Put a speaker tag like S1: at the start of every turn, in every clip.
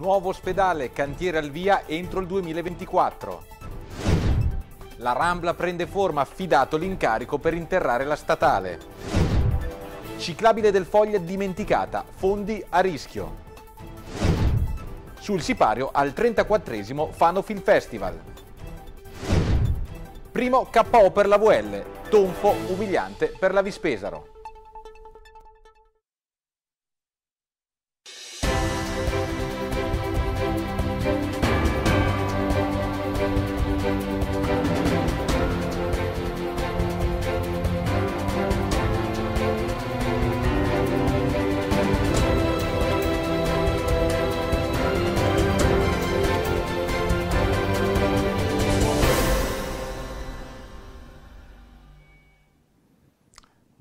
S1: Nuovo ospedale, cantiere al via entro il 2024. La Rambla prende forma, affidato l'incarico per interrare la statale. Ciclabile del Foglia dimenticata, fondi a rischio. Sul sipario al 34esimo Film Festival. Primo KO per la VL, tonfo umiliante per la Vispesaro.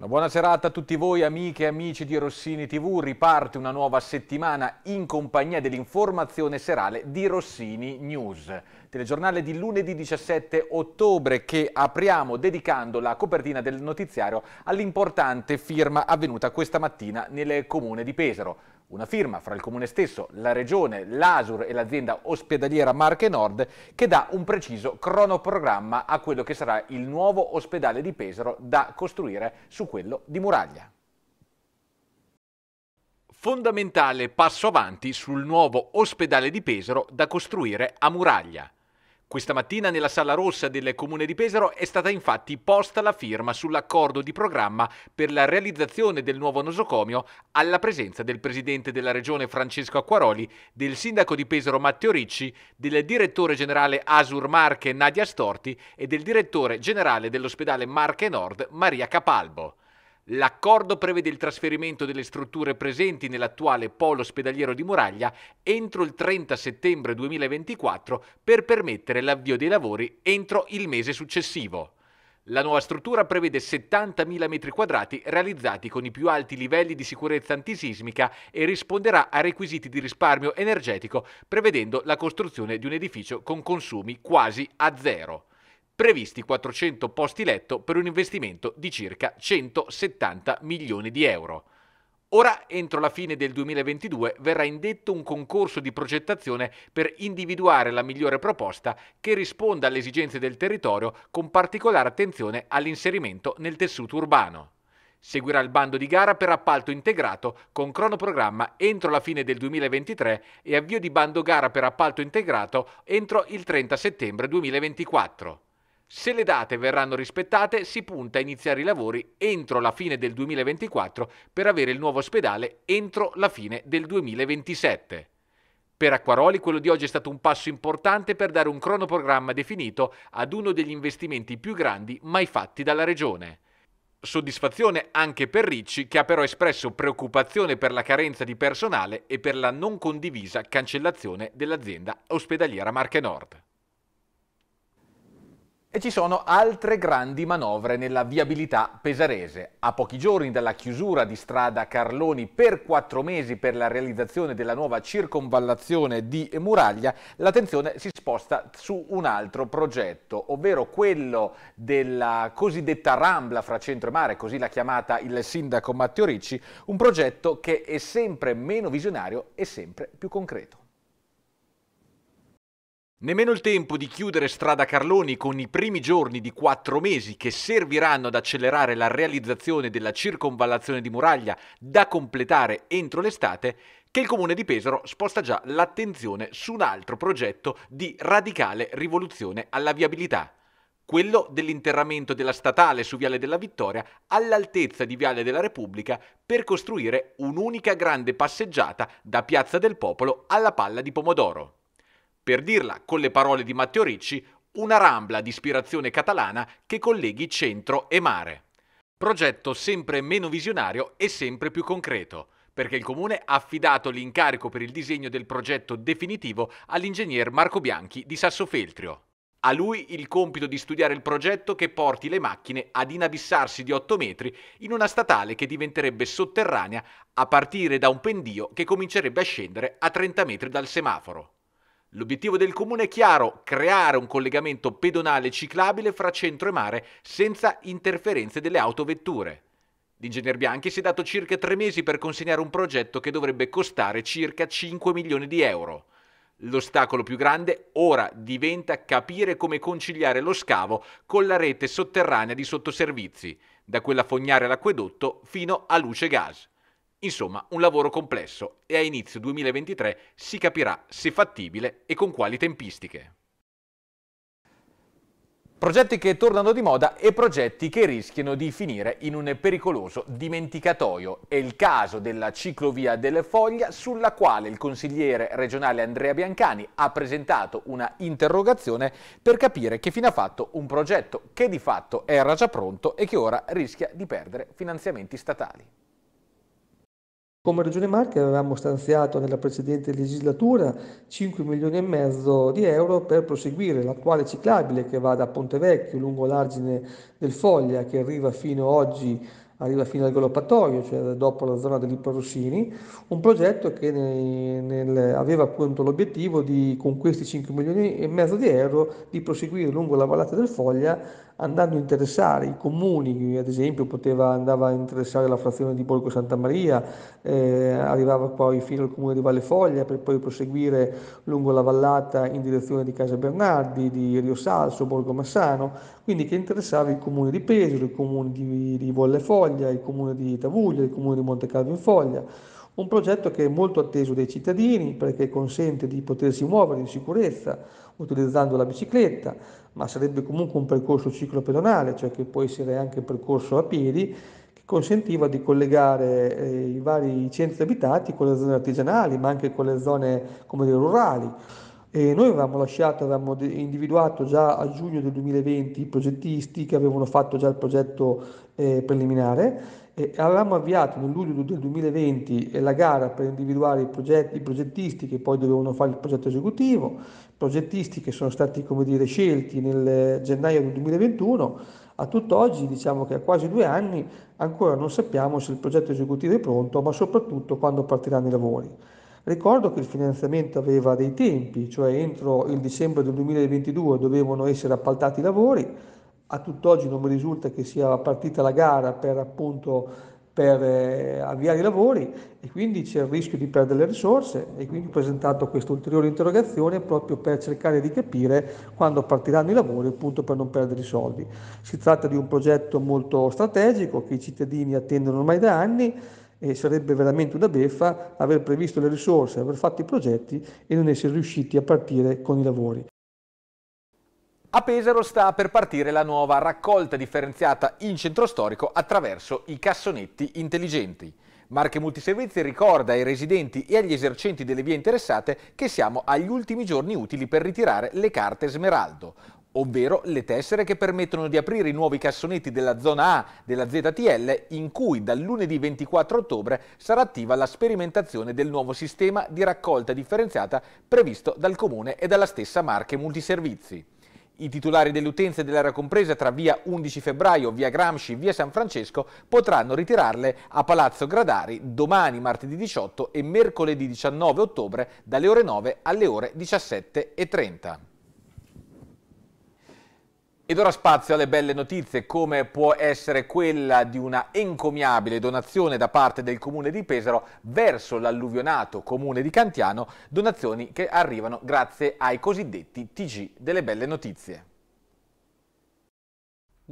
S1: Una buona serata a tutti voi amiche e amici di Rossini TV, riparte una nuova settimana in compagnia dell'informazione serale di Rossini News telegiornale di lunedì 17 ottobre che apriamo dedicando la copertina del notiziario all'importante firma avvenuta questa mattina nel comune di Pesaro. Una firma fra il comune stesso, la regione, l'ASUR e l'azienda ospedaliera Marche Nord che dà un preciso cronoprogramma a quello che sarà il nuovo ospedale di Pesaro da costruire su quello di Muraglia. Fondamentale passo avanti sul nuovo ospedale di Pesaro da costruire a Muraglia. Questa mattina nella Sala Rossa del Comune di Pesaro è stata infatti posta la firma sull'accordo di programma per la realizzazione del nuovo nosocomio alla presenza del Presidente della Regione Francesco Acquaroli, del Sindaco di Pesaro Matteo Ricci, del Direttore Generale Asur Marche Nadia Storti e del Direttore Generale dell'Ospedale Marche Nord Maria Capalbo. L'accordo prevede il trasferimento delle strutture presenti nell'attuale polo ospedaliero di Muraglia entro il 30 settembre 2024 per permettere l'avvio dei lavori entro il mese successivo. La nuova struttura prevede 70.000 m2 realizzati con i più alti livelli di sicurezza antisismica e risponderà a requisiti di risparmio energetico, prevedendo la costruzione di un edificio con consumi quasi a zero previsti 400 posti letto per un investimento di circa 170 milioni di euro. Ora, entro la fine del 2022, verrà indetto un concorso di progettazione per individuare la migliore proposta che risponda alle esigenze del territorio con particolare attenzione all'inserimento nel tessuto urbano. Seguirà il bando di gara per appalto integrato con cronoprogramma entro la fine del 2023 e avvio di bando gara per appalto integrato entro il 30 settembre 2024. Se le date verranno rispettate, si punta a iniziare i lavori entro la fine del 2024 per avere il nuovo ospedale entro la fine del 2027. Per Acquaroli quello di oggi è stato un passo importante per dare un cronoprogramma definito ad uno degli investimenti più grandi mai fatti dalla Regione. Soddisfazione anche per Ricci che ha però espresso preoccupazione per la carenza di personale e per la non condivisa cancellazione dell'azienda ospedaliera Marche Nord. E ci sono altre grandi manovre nella viabilità pesarese. A pochi giorni dalla chiusura di strada Carloni per quattro mesi per la realizzazione della nuova circonvallazione di Muraglia, l'attenzione si sposta su un altro progetto, ovvero quello della cosiddetta Rambla fra centro e mare, così l'ha chiamata il sindaco Matteo Ricci, un progetto che è sempre meno visionario e sempre più concreto. Nemmeno il tempo di chiudere Strada Carloni con i primi giorni di quattro mesi che serviranno ad accelerare la realizzazione della circonvallazione di muraglia da completare entro l'estate, che il comune di Pesaro sposta già l'attenzione su un altro progetto di radicale rivoluzione alla viabilità quello dell'interramento della statale su Viale della Vittoria all'altezza di Viale della Repubblica per costruire un'unica grande passeggiata da Piazza del Popolo alla Palla di Pomodoro per dirla con le parole di Matteo Ricci, una rambla di ispirazione catalana che colleghi centro e mare. Progetto sempre meno visionario e sempre più concreto, perché il comune ha affidato l'incarico per il disegno del progetto definitivo all'ingegner Marco Bianchi di Sassofeltrio. A lui il compito di studiare il progetto che porti le macchine ad inabissarsi di 8 metri in una statale che diventerebbe sotterranea a partire da un pendio che comincerebbe a scendere a 30 metri dal semaforo. L'obiettivo del comune è chiaro, creare un collegamento pedonale ciclabile fra centro e mare senza interferenze delle autovetture. L'ingegner Bianchi si è dato circa tre mesi per consegnare un progetto che dovrebbe costare circa 5 milioni di euro. L'ostacolo più grande ora diventa capire come conciliare lo scavo con la rete sotterranea di sottoservizi, da quella fognaria all'acquedotto fino a luce gas. Insomma, un lavoro complesso e a inizio 2023 si capirà se fattibile e con quali tempistiche. Progetti che tornano di moda e progetti che rischiano di finire in un pericoloso dimenticatoio. È il caso della ciclovia delle Foglia sulla quale il consigliere regionale Andrea Biancani ha presentato una interrogazione per capire che fine ha fatto un progetto che di fatto era già pronto e che ora rischia di perdere finanziamenti statali.
S2: Come Regione Marche avevamo stanziato nella precedente legislatura 5 milioni e mezzo di euro per proseguire l'attuale ciclabile che va da Ponte Vecchio lungo l'argine del Foglia che arriva fino oggi arriva fino al galoppatoio, cioè dopo la zona degli Rossini, un progetto che nel, nel, aveva appunto l'obiettivo di, con questi 5 milioni e mezzo di euro, di proseguire lungo la vallata del Foglia andando a interessare i comuni, ad esempio poteva, andava a interessare la frazione di Borgo Santa Maria, eh, arrivava poi fino al comune di Valle Foglia per poi proseguire lungo la vallata in direzione di Casa Bernardi, di Rio Salso, Borgo Massano, quindi che interessava i comuni di Pesaro, i comuni di, di Valle Foglia, il comune di Tavuglia, il comune di Monte Calvo in Foglia. Un progetto che è molto atteso dai cittadini perché consente di potersi muovere in sicurezza utilizzando la bicicletta, ma sarebbe comunque un percorso ciclopedonale, cioè che può essere anche percorso a piedi, che consentiva di collegare eh, i vari centri abitati con le zone artigianali, ma anche con le zone dire, rurali. E noi avevamo lasciato, avevamo individuato già a giugno del 2020 i progettisti che avevano fatto già il progetto eh, preliminare e avevamo avviato nel luglio del 2020 eh, la gara per individuare i, progetti, i progettisti che poi dovevano fare il progetto esecutivo, progettisti che sono stati dire, scelti nel gennaio del 2021, a tutt'oggi, diciamo che a quasi due anni, ancora non sappiamo se il progetto esecutivo è pronto, ma soprattutto quando partiranno i lavori. Ricordo che il finanziamento aveva dei tempi, cioè entro il dicembre del 2022 dovevano essere appaltati i lavori, a tutt'oggi non mi risulta che sia partita la gara per appunto per eh, avviare i lavori e quindi c'è il rischio di perdere le risorse e quindi ho presentato questa ulteriore interrogazione proprio per cercare di capire quando partiranno i lavori appunto per non perdere i soldi. Si tratta di un progetto molto strategico che i cittadini attendono ormai da anni e sarebbe veramente una beffa aver previsto le risorse, aver fatto i progetti e non essere riusciti a partire con i lavori.
S1: A Pesaro sta per partire la nuova raccolta differenziata in centro storico attraverso i cassonetti intelligenti. Marche Multiservizi ricorda ai residenti e agli esercenti delle vie interessate che siamo agli ultimi giorni utili per ritirare le carte smeraldo, ovvero le tessere che permettono di aprire i nuovi cassonetti della zona A della ZTL in cui dal lunedì 24 ottobre sarà attiva la sperimentazione del nuovo sistema di raccolta differenziata previsto dal Comune e dalla stessa Marche Multiservizi. I titolari delle utenze dell'area compresa tra via 11 febbraio, via Gramsci, e via San Francesco potranno ritirarle a Palazzo Gradari domani martedì 18 e mercoledì 19 ottobre dalle ore 9 alle ore 17.30. Ed ora spazio alle belle notizie, come può essere quella di una encomiabile donazione da parte del comune di Pesaro verso l'alluvionato comune di Cantiano, donazioni che arrivano grazie ai cosiddetti TG delle belle notizie.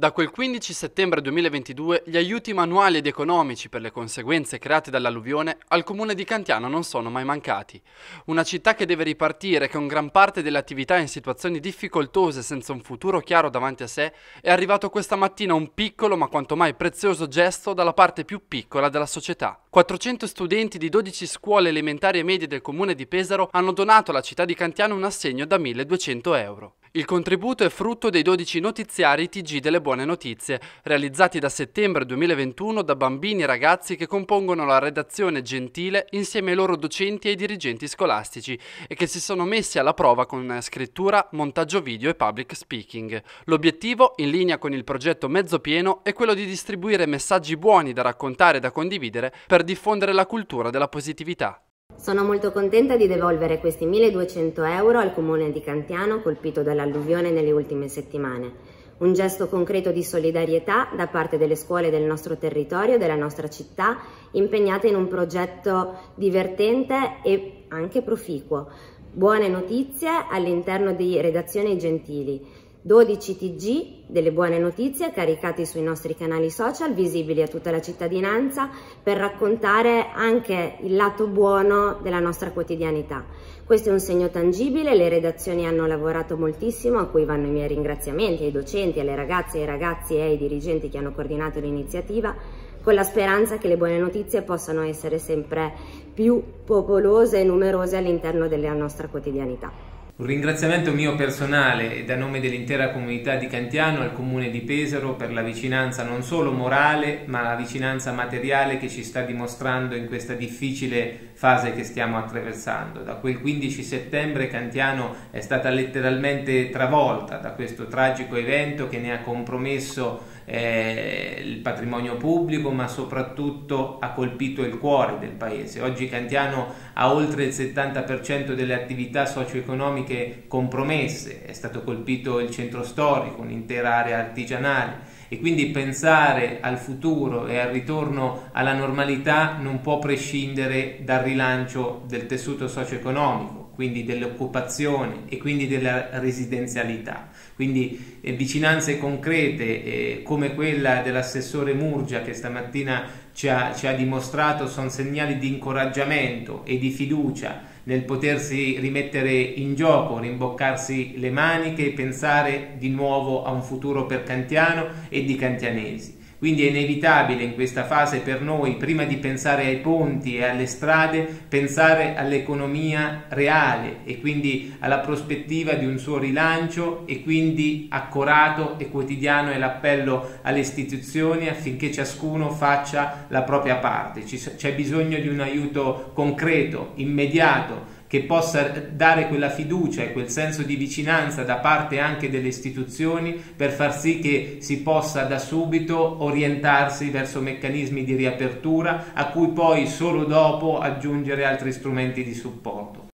S3: Da quel 15 settembre 2022 gli aiuti manuali ed economici per le conseguenze create dall'alluvione al comune di Cantiano non sono mai mancati. Una città che deve ripartire, con gran parte delle attività in situazioni difficoltose senza un futuro chiaro davanti a sé, è arrivato questa mattina un piccolo ma quanto mai prezioso gesto dalla parte più piccola della società. 400 studenti di 12 scuole elementari e medie del comune di Pesaro hanno donato alla città di Cantiano un assegno da 1200 euro. Il contributo è frutto dei 12 notiziari TG delle buone notizie, realizzati da settembre 2021 da bambini e ragazzi che compongono la redazione Gentile insieme ai loro docenti e ai dirigenti scolastici e che si sono messi alla prova con scrittura, montaggio video e public speaking. L'obiettivo, in linea con il progetto Mezzo Pieno, è quello di distribuire messaggi buoni da raccontare e da condividere per diffondere la cultura della positività. Sono molto contenta di devolvere questi 1200 euro al comune di Cantiano colpito dall'alluvione nelle ultime settimane un gesto concreto di solidarietà da parte delle scuole del nostro territorio, della nostra città, impegnate in un progetto divertente e anche proficuo. Buone notizie all'interno di Redazione Gentili. 12 TG delle buone notizie caricati sui nostri canali social, visibili a tutta la cittadinanza, per raccontare anche il lato buono della nostra quotidianità. Questo è un segno tangibile, le redazioni hanno lavorato moltissimo, a cui vanno i miei ringraziamenti ai docenti, alle ragazze, e ai ragazzi e ai dirigenti che hanno coordinato l'iniziativa, con la speranza che le buone notizie possano essere sempre più popolose e numerose all'interno della nostra quotidianità.
S4: Un ringraziamento mio personale e da nome dell'intera comunità di Cantiano al Comune di Pesaro per la vicinanza non solo morale ma la vicinanza materiale che ci sta dimostrando in questa difficile fase che stiamo attraversando. Da quel 15 settembre Cantiano è stata letteralmente travolta da questo tragico evento che ne ha compromesso eh, il patrimonio pubblico, ma soprattutto ha colpito il cuore del paese. Oggi Cantiano ha oltre il 70% delle attività socio-economiche compromesse, è stato colpito il centro storico, un'intera area artigianale e quindi pensare al futuro e al ritorno alla normalità non può prescindere dal rilancio del tessuto socio-economico, quindi dell'occupazione e quindi della residenzialità. Quindi eh, vicinanze concrete eh, come quella dell'assessore Murgia che stamattina ci ha, ci ha dimostrato sono segnali di incoraggiamento e di fiducia nel potersi rimettere in gioco, rimboccarsi le maniche e pensare di nuovo a un futuro per Cantiano e di cantianesi. Quindi è inevitabile in questa fase per noi, prima di pensare ai ponti e alle strade, pensare all'economia reale e quindi alla prospettiva di un suo rilancio e quindi accorato e quotidiano è l'appello alle istituzioni affinché ciascuno faccia la propria parte. C'è bisogno di un aiuto concreto, immediato che possa dare quella fiducia e quel senso di vicinanza da parte anche delle istituzioni per far sì che si possa da subito orientarsi verso meccanismi di riapertura a cui poi solo dopo aggiungere altri strumenti di supporto.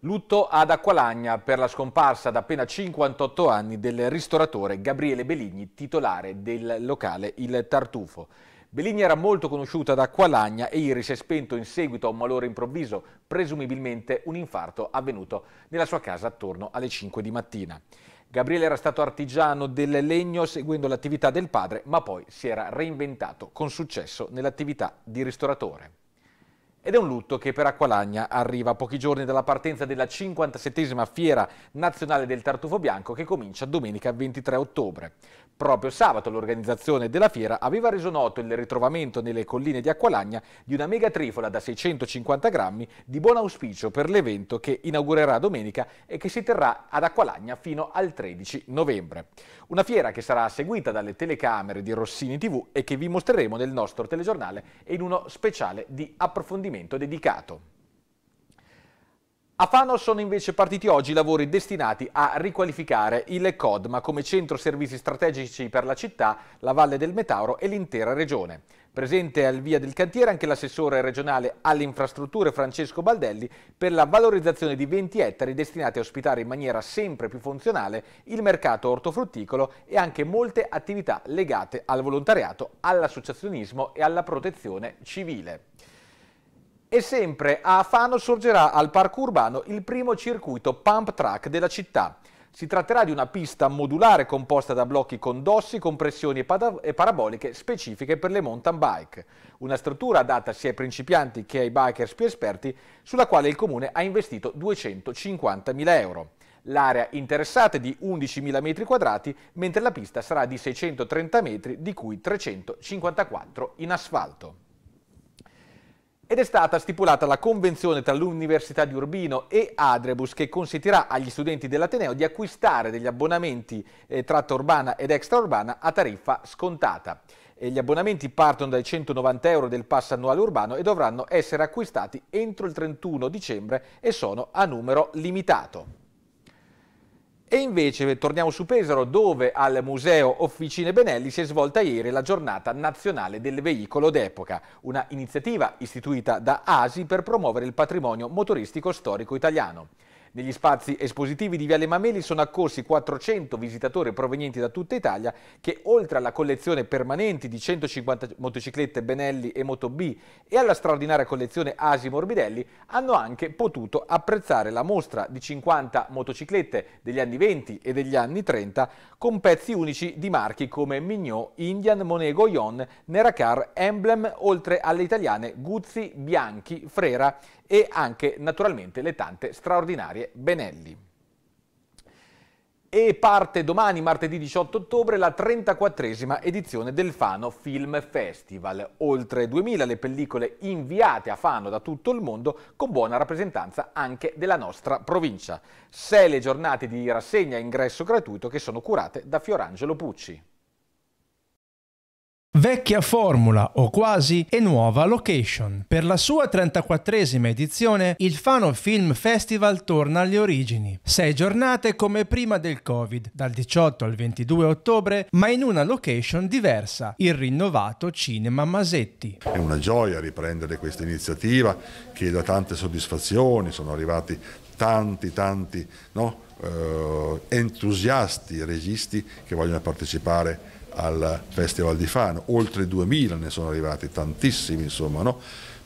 S4: Lutto
S1: ad Acqualagna per la scomparsa da appena 58 anni del ristoratore Gabriele Beligni, titolare del locale Il Tartufo. Beligni era molto conosciuta da Acqualagna e ieri si è spento in seguito a un malore improvviso, presumibilmente un infarto avvenuto nella sua casa attorno alle 5 di mattina. Gabriele era stato artigiano del legno seguendo l'attività del padre, ma poi si era reinventato con successo nell'attività di ristoratore. Ed è un lutto che per Acqualagna arriva pochi giorni dalla partenza della 57esima Fiera Nazionale del Tartufo Bianco che comincia domenica 23 ottobre. Proprio sabato l'organizzazione della fiera aveva reso noto il ritrovamento nelle colline di Acqualagna di una mega trifola da 650 grammi di buon auspicio per l'evento che inaugurerà domenica e che si terrà ad Acqualagna fino al 13 novembre. Una fiera che sarà seguita dalle telecamere di Rossini TV e che vi mostreremo nel nostro telegiornale e in uno speciale di approfondimento dedicato. A Fano sono invece partiti oggi i lavori destinati a riqualificare il COD, ma come centro servizi strategici per la città, la Valle del Metauro e l'intera regione. Presente al via del cantiere anche l'assessore regionale alle infrastrutture Francesco Baldelli per la valorizzazione di 20 ettari destinati a ospitare in maniera sempre più funzionale il mercato ortofrutticolo e anche molte attività legate al volontariato, all'associazionismo e alla protezione civile. E sempre a Afano sorgerà al parco urbano il primo circuito pump track della città. Si tratterà di una pista modulare composta da blocchi con dossi, compressioni e paraboliche specifiche per le mountain bike. Una struttura adatta sia ai principianti che ai bikers più esperti, sulla quale il comune ha investito 250.000 euro. L'area interessata è di 11.000 metri quadrati, mentre la pista sarà di 630 metri, di cui 354 in asfalto. Ed è stata stipulata la convenzione tra l'Università di Urbino e Adrebus che consentirà agli studenti dell'Ateneo di acquistare degli abbonamenti eh, tratta urbana ed extraurbana a tariffa scontata. E gli abbonamenti partono dai 190 euro del pass annuale urbano e dovranno essere acquistati entro il 31 dicembre e sono a numero limitato. E invece torniamo su Pesaro dove al Museo Officine Benelli si è svolta ieri la giornata nazionale del veicolo d'epoca, una iniziativa istituita da ASI per promuovere il patrimonio motoristico storico italiano. Negli spazi espositivi di Viale Mameli sono accorsi 400 visitatori provenienti da tutta Italia che oltre alla collezione permanente di 150 motociclette Benelli e Moto B e alla straordinaria collezione Asi Morbidelli hanno anche potuto apprezzare la mostra di 50 motociclette degli anni 20 e degli anni 30 con pezzi unici di marchi come Mignot, Indian, Monego, Yon, Neracar, Emblem, oltre alle italiane Guzzi, Bianchi, Frera e anche naturalmente le tante straordinarie Benelli. E parte domani, martedì 18 ottobre, la 34esima edizione del Fano Film Festival. Oltre 2000 le pellicole inviate a Fano da tutto il mondo, con buona rappresentanza anche della nostra provincia. Sei le giornate di rassegna ingresso gratuito che sono curate da Fiorangelo Pucci.
S5: Vecchia formula o quasi e nuova location. Per la sua 34esima edizione, il Fano Film Festival torna alle origini. Sei giornate come prima del Covid, dal 18 al 22 ottobre, ma in una location diversa, il rinnovato Cinema Masetti.
S6: È una gioia riprendere questa iniziativa che dà tante soddisfazioni, sono arrivati tanti, tanti no? eh, entusiasti registi che vogliono partecipare al Festival di Fano, oltre 2000 ne sono arrivati, tantissimi insomma, no?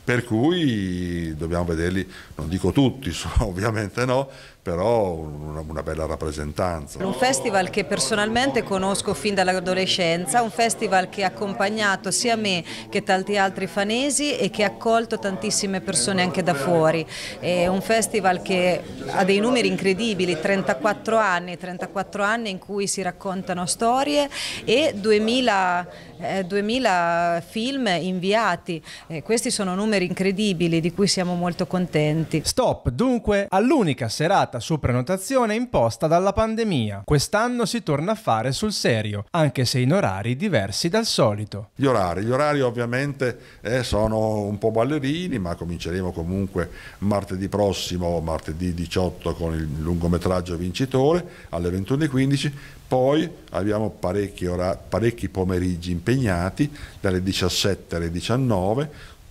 S6: per cui dobbiamo vederli, non dico tutti, ovviamente no, però una, una, bella rappresentanza. Un
S7: festival che personalmente conosco fin dall'adolescenza, un festival che ha accompagnato sia me che tanti altri fanesi e che ha accolto tantissime persone anche da fuori. È un festival che ha dei numeri incredibili, 34 anni, 34 anni in cui si raccontano storie e 2000 2000 eh, film inviati, eh, questi sono numeri incredibili di cui siamo molto contenti. Stop
S5: dunque all'unica serata su prenotazione imposta dalla pandemia. Quest'anno si torna a fare sul serio, anche se in orari diversi dal solito.
S6: Gli orari, gli orari ovviamente eh, sono un po' ballerini, ma cominceremo comunque martedì prossimo, martedì 18 con il lungometraggio vincitore alle 21.15 poi abbiamo parecchi, ora, parecchi pomeriggi impegnati, dalle 17 alle 19,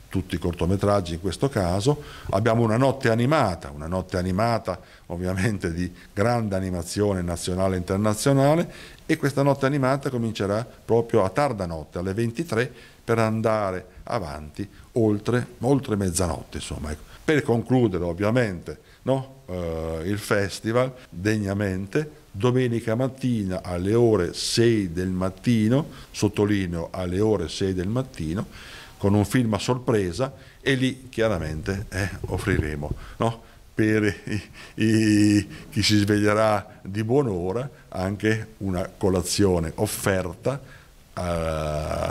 S6: tutti i cortometraggi in questo caso, abbiamo una notte animata, una notte animata ovviamente di grande animazione nazionale e internazionale e questa notte animata comincerà proprio a tarda notte, alle 23, per andare avanti oltre, oltre mezzanotte. Insomma. Ecco. Per concludere ovviamente no? eh, il festival degnamente domenica mattina alle ore 6 del mattino, sottolineo alle ore 6 del mattino, con un film a sorpresa e lì chiaramente eh, offriremo no? per i, i, chi si sveglierà di buon'ora anche una colazione offerta, eh,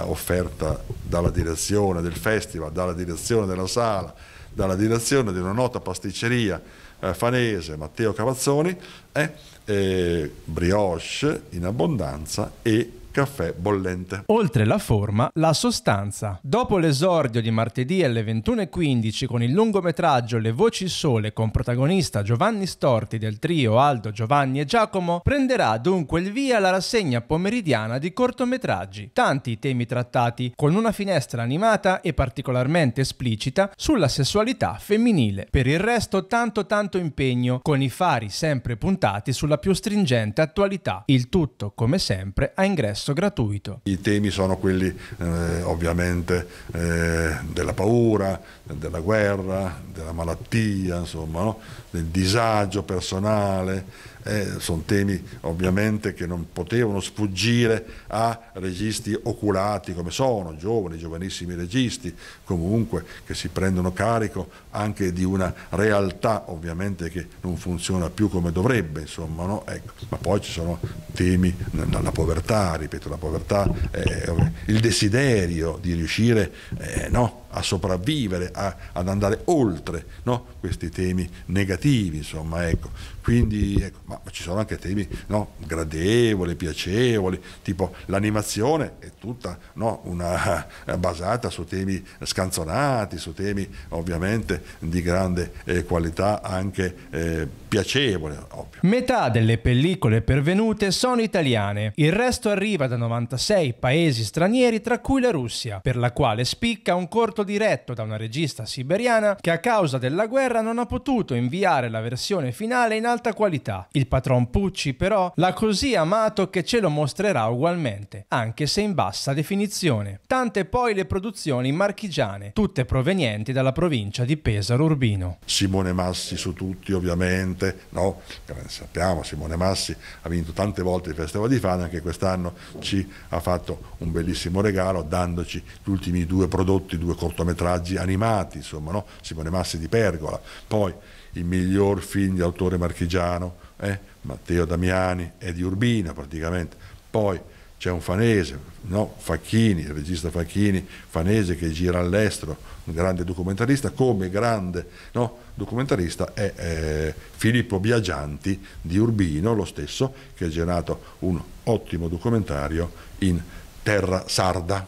S6: offerta dalla direzione del festival, dalla direzione della sala, dalla direzione di una nota pasticceria eh, fanese Matteo Cavazzoni eh, eh, brioche in abbondanza e caffè bollente.
S5: Oltre la forma, la sostanza. Dopo l'esordio di martedì alle 21.15 con il lungometraggio Le voci sole con protagonista Giovanni Storti del trio Aldo, Giovanni e Giacomo, prenderà dunque il via la rassegna pomeridiana di cortometraggi. Tanti i temi trattati, con una finestra animata e particolarmente esplicita sulla sessualità femminile. Per il resto tanto tanto impegno, con i fari sempre puntati sulla più stringente attualità. Il tutto, come sempre, a ingresso accesso gratuito.
S6: I temi sono quelli eh, ovviamente eh, della paura, della guerra, della malattia, insomma, no? del disagio personale, eh, sono temi ovviamente che non potevano sfuggire a registi oculati come sono, giovani, giovanissimi registi, comunque che si prendono carico anche di una realtà ovviamente che non funziona più come dovrebbe, insomma, no? ecco. ma poi ci sono temi, la povertà, ripeto, la povertà, eh, eh, il desiderio di riuscire, eh, no? a sopravvivere, a, ad andare oltre no? questi temi negativi, insomma, ecco. Quindi, ecco, ma, ma, ci sono anche temi no? gradevoli, piacevoli, tipo l'animazione è tutta no? una, eh, basata su temi scanzonati, su temi ovviamente di grande eh, qualità, anche eh, piacevole.
S5: Ovvio. Metà delle pellicole pervenute sono italiane, il resto arriva da 96 paesi stranieri, tra cui la Russia, per la quale spicca un corto prodotto diretto da una regista siberiana che a causa della guerra non ha potuto inviare la versione finale in alta qualità. Il patron Pucci però l'ha così amato che ce lo mostrerà ugualmente, anche se in bassa definizione. Tante poi le produzioni marchigiane, tutte provenienti dalla provincia di Pesaro Urbino.
S6: Simone Massi su tutti ovviamente, no? Sappiamo, Simone Massi ha vinto tante volte il Festival di Fana, anche quest'anno ci ha fatto un bellissimo regalo dandoci gli ultimi due prodotti, due cose cortometraggi animati, insomma, no? Simone Massi di Pergola, poi il miglior film di autore marchigiano, eh? Matteo Damiani è di Urbino praticamente, poi c'è un fanese, no? Facchini, il regista Facchini, fanese che gira all'estero, un grande documentarista, come grande no? documentarista è eh, Filippo Biagianti di Urbino, lo stesso, che ha generato un ottimo documentario in terra sarda.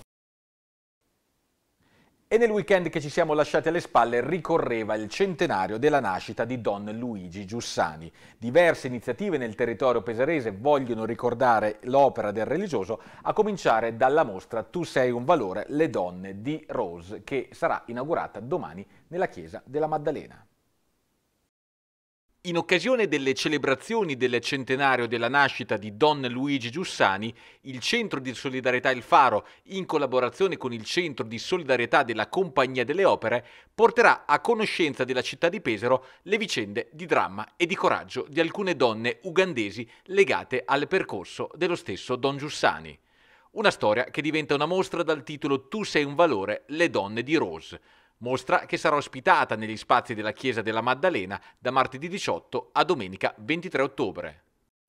S1: E nel weekend che ci siamo lasciati alle spalle ricorreva il centenario della nascita di Don Luigi Giussani. Diverse iniziative nel territorio pesarese vogliono ricordare l'opera del religioso, a cominciare dalla mostra Tu sei un valore, le donne di Rose, che sarà inaugurata domani nella chiesa della Maddalena. In occasione delle celebrazioni del centenario della nascita di Don Luigi Giussani, il Centro di Solidarietà Il Faro, in collaborazione con il Centro di Solidarietà della Compagnia delle Opere, porterà a conoscenza della città di Pesaro le vicende di dramma e di coraggio di alcune donne ugandesi legate al percorso dello stesso Don Giussani. Una storia che diventa una mostra dal titolo Tu sei un valore, le donne di Rose mostra che sarà ospitata negli spazi della Chiesa della Maddalena da martedì 18 a domenica 23 ottobre.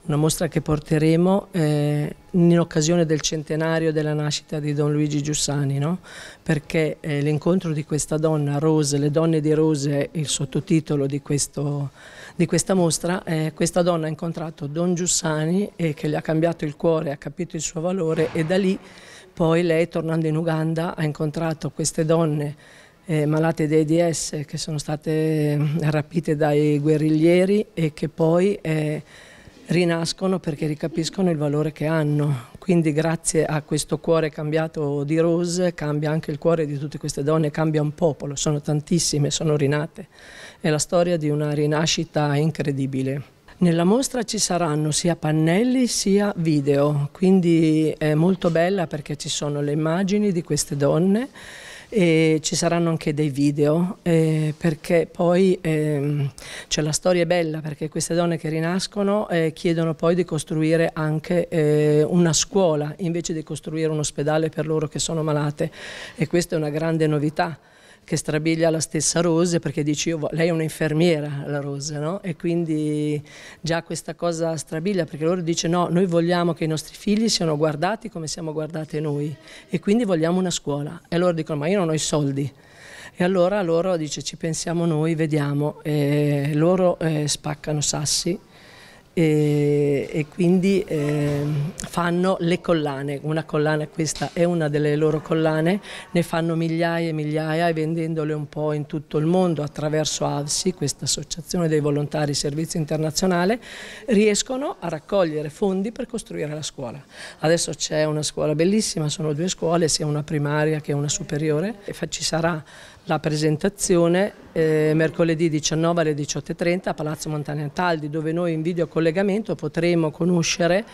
S7: Una mostra che porteremo eh, in occasione del centenario della nascita di Don Luigi Giussani, no? perché eh, l'incontro di questa donna, Rose, le donne di Rose, il sottotitolo di, questo, di questa mostra, eh, questa donna ha incontrato Don Giussani e eh, che le ha cambiato il cuore, ha capito il suo valore e da lì poi lei tornando in Uganda ha incontrato queste donne eh, malate di AIDS che sono state eh, rapite dai guerriglieri e che poi eh, rinascono perché ricapiscono il valore che hanno. Quindi grazie a questo cuore cambiato di Rose cambia anche il cuore di tutte queste donne, cambia un popolo, sono tantissime, sono rinate. È la storia di una rinascita incredibile. Nella mostra ci saranno sia pannelli sia video, quindi è molto bella perché ci sono le immagini di queste donne e ci saranno anche dei video eh, perché poi eh, cioè la storia è bella perché queste donne che rinascono eh, chiedono poi di costruire anche eh, una scuola invece di costruire un ospedale per loro che sono malate e questa è una grande novità che strabiglia la stessa Rose perché dici io, lei è un'infermiera la Rose no? e quindi già questa cosa strabiglia perché loro dice no noi vogliamo che i nostri figli siano guardati come siamo guardate noi e quindi vogliamo una scuola e loro dicono ma io non ho i soldi e allora loro dice ci pensiamo noi vediamo e loro eh, spaccano sassi e, e quindi eh, fanno le collane, una collana questa è una delle loro collane, ne fanno migliaia e migliaia e vendendole un po' in tutto il mondo attraverso AVSI, questa associazione dei volontari servizio internazionale, riescono a raccogliere fondi per costruire la scuola. Adesso c'è una scuola bellissima, sono due scuole, sia una primaria che una superiore, e ci sarà la presentazione eh, mercoledì 19 alle 18.30 a Palazzo Montagna Taldi dove noi in videocollegamento potremo conoscere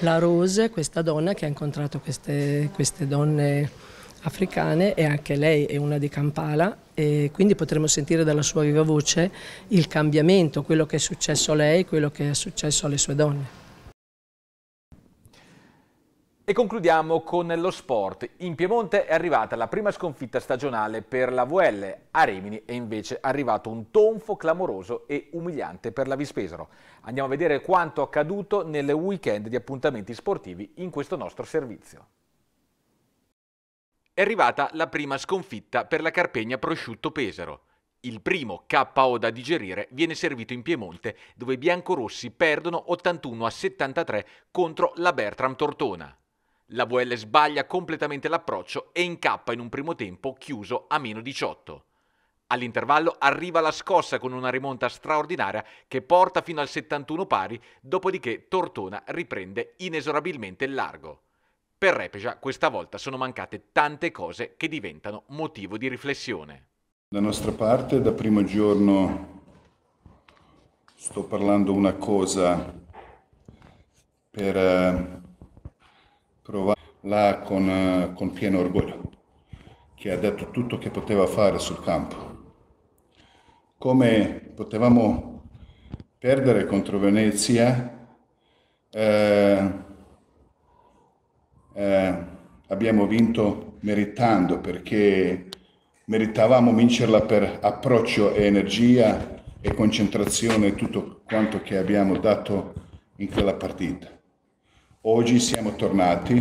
S7: la Rose, questa donna che ha incontrato queste, queste donne africane e anche lei è una di Kampala e quindi potremo sentire dalla sua viva voce il cambiamento, quello che è successo a lei, quello che è successo alle sue donne.
S1: E concludiamo con lo sport. In Piemonte è arrivata la prima sconfitta stagionale per la VL. A Rimini è invece arrivato un tonfo clamoroso e umiliante per la Vispesaro. Andiamo a vedere quanto accaduto nel weekend di appuntamenti sportivi in questo nostro servizio. È arrivata la prima sconfitta per la Carpegna Prosciutto Pesaro. Il primo KO da digerire viene servito in Piemonte, dove i biancorossi perdono 81 a 73 contro la Bertram Tortona. La VL sbaglia completamente l'approccio e incappa in un primo tempo chiuso a meno 18. All'intervallo arriva la scossa con una rimonta straordinaria che porta fino al 71 pari, dopodiché Tortona riprende inesorabilmente il largo. Per Repeja questa volta sono mancate tante cose che diventano motivo di riflessione.
S8: Da nostra parte, da primo giorno sto parlando una cosa per eh, provarla con, eh, con pieno orgoglio, che ha detto tutto che poteva fare sul campo. Come potevamo perdere contro Venezia, eh, eh, abbiamo vinto meritando perché meritavamo vincerla per approccio e energia e concentrazione tutto quanto che abbiamo dato in quella partita. Oggi siamo tornati,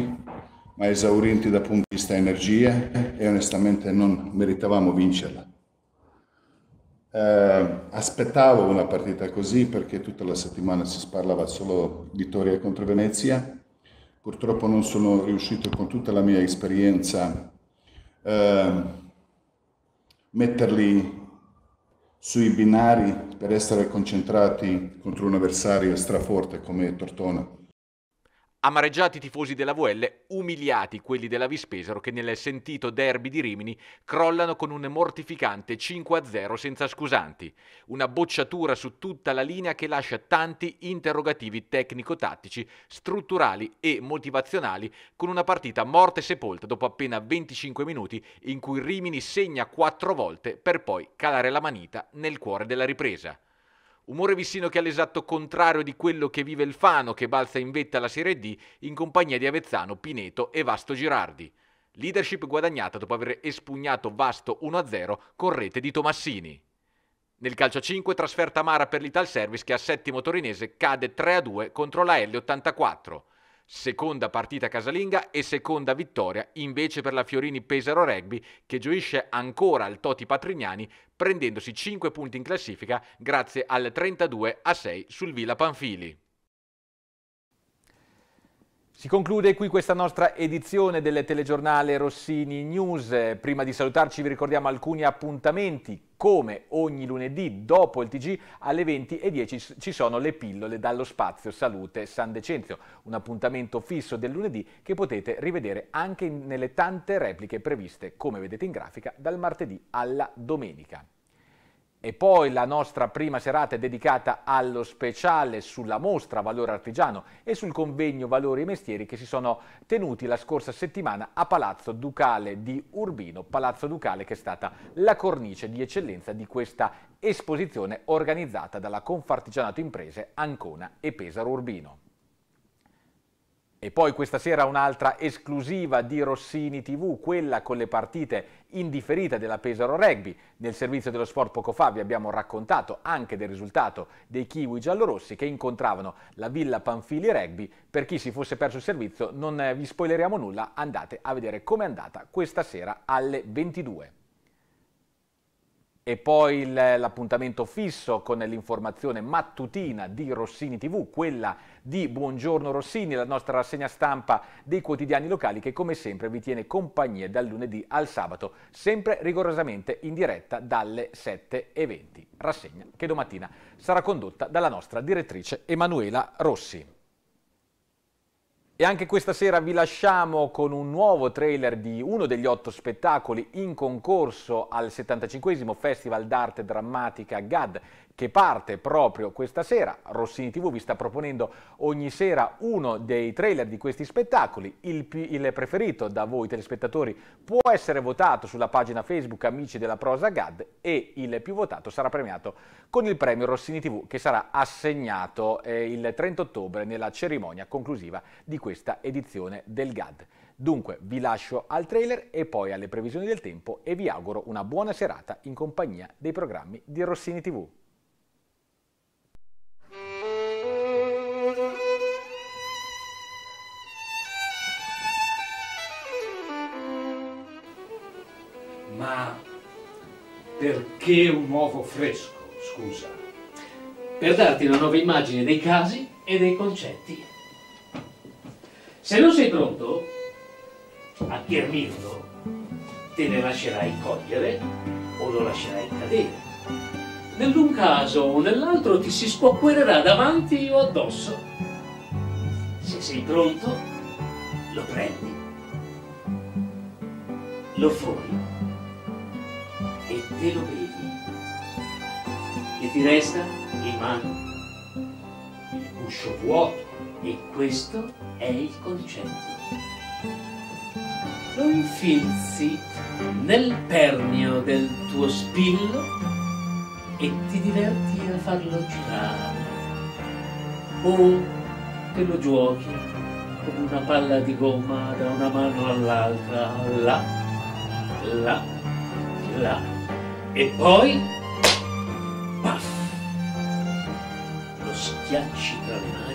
S8: ma esaurienti da punti di vista energia e onestamente non meritavamo vincerla. Eh, aspettavo una partita così perché tutta la settimana si parlava solo vittoria contro Venezia. Purtroppo non sono riuscito con tutta la mia esperienza a eh, metterli sui binari per essere concentrati contro un avversario straforte come Tortona
S1: Amareggiati i tifosi della VL, umiliati quelli della Vispesaro che nel sentito derby di Rimini crollano con un mortificante 5-0 senza scusanti. Una bocciatura su tutta la linea che lascia tanti interrogativi tecnico-tattici, strutturali e motivazionali con una partita morte sepolta dopo appena 25 minuti in cui Rimini segna 4 volte per poi calare la manita nel cuore della ripresa. Umore vicino che è l'esatto contrario di quello che vive il Fano, che balza in vetta alla Serie D in compagnia di Avezzano, Pineto e Vasto Girardi. Leadership guadagnata dopo aver espugnato Vasto 1-0 con rete di Tomassini. Nel calcio 5 trasferta Mara per l'Ital Service che a settimo torinese cade 3-2 contro la L84 seconda partita casalinga e seconda vittoria invece per la Fiorini Pesaro Rugby che gioisce ancora al Toti Patrignani prendendosi 5 punti in classifica grazie al 32 a 6 sul Villa Panfili. Si conclude qui questa nostra edizione del telegiornale Rossini News. Prima di salutarci vi ricordiamo alcuni appuntamenti. Come ogni lunedì dopo il TG alle 20.10 ci sono le pillole dallo spazio Salute San Decenzio, un appuntamento fisso del lunedì che potete rivedere anche nelle tante repliche previste, come vedete in grafica, dal martedì alla domenica. E poi la nostra prima serata è dedicata allo speciale sulla mostra Valore Artigiano e sul convegno Valori e Mestieri che si sono tenuti la scorsa settimana a Palazzo Ducale di Urbino, Palazzo Ducale che è stata la cornice di eccellenza di questa esposizione organizzata dalla Confartigianato Imprese Ancona e Pesaro Urbino. E poi questa sera un'altra esclusiva di Rossini TV, quella con le partite in differita della Pesaro Rugby. Nel servizio dello sport poco fa vi abbiamo raccontato anche del risultato dei kiwi giallorossi che incontravano la Villa Panfili Rugby. Per chi si fosse perso il servizio non vi spoileriamo nulla, andate a vedere com'è andata questa sera alle 22. E poi l'appuntamento fisso con l'informazione mattutina di Rossini TV, quella di Buongiorno Rossini, la nostra rassegna stampa dei quotidiani locali che come sempre vi tiene compagnia dal lunedì al sabato, sempre rigorosamente in diretta dalle 7.20. Rassegna che domattina sarà condotta dalla nostra direttrice Emanuela Rossi. E anche questa sera vi lasciamo con un nuovo trailer di uno degli otto spettacoli in concorso al 75 Festival d'arte drammatica GAD che parte proprio questa sera. Rossini TV vi sta proponendo ogni sera uno dei trailer di questi spettacoli. Il, il preferito da voi telespettatori può essere votato sulla pagina Facebook Amici della Prosa GAD e il più votato sarà premiato con il premio Rossini TV che sarà assegnato eh, il 30 ottobre nella cerimonia conclusiva di questa edizione del GAD. Dunque vi lascio al trailer e poi alle previsioni del tempo e vi auguro una buona serata in compagnia dei programmi di Rossini TV.
S7: Ma
S4: perché un uovo fresco, scusa? Per darti una nuova immagine dei casi e dei concetti. Se non sei pronto a ghermirlo, te ne lascerai cogliere o lo lascerai cadere. Nell'un caso o nell'altro ti si squacquererà davanti o addosso. Se sei pronto, lo prendi, lo fori te lo bevi e ti resta in mano il guscio vuoto e questo è il concetto. Lo infilzi nel pernio del tuo spillo e ti diverti a farlo girare o te lo giochi con una palla di gomma da una mano all'altra, là, là, là e poi... paf Lo schiacci
S8: tra le mani.